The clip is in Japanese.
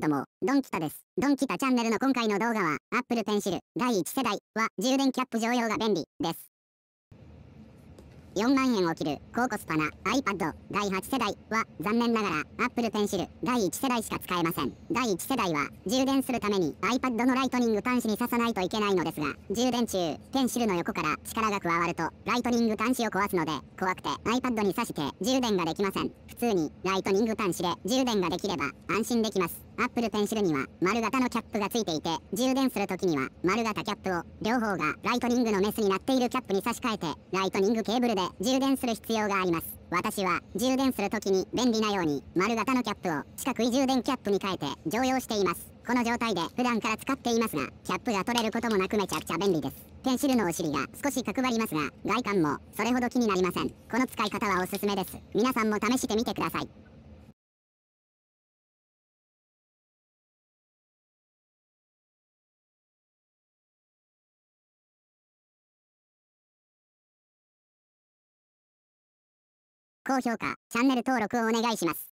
どうも、ドンキタです。ドンキタチャンネルの今回の動画は、Apple Pencil 第1世代は充電キャップ常用が便利です。4万円を切る高コスパな iPad 第8世代は残念ながら Apple Pencil 第1世代しか使えません。第1世代は充電するために iPad のライトニング端子に刺さないといけないのですが、充電中、ペンシルの横から力が加わるとライトニング端子を壊すので、怖くて iPad に刺して充電ができません。普通にライトニング端子で充電ができれば安心できます。アップルペンシルには丸型のキャップがついていて充電する時には丸型キャップを両方がライトニングのメスになっているキャップに差し替えてライトニングケーブルで充電する必要があります私は充電する時に便利なように丸型のキャップを四角い充電キャップに変えて常用していますこの状態で普段から使っていますがキャップが取れることもなくめちゃくちゃ便利ですペンシルのお尻が少し角張りますが外観もそれほど気になりませんこの使い方はおすすめです皆さんも試してみてください高評価、チャンネル登録をお願いします。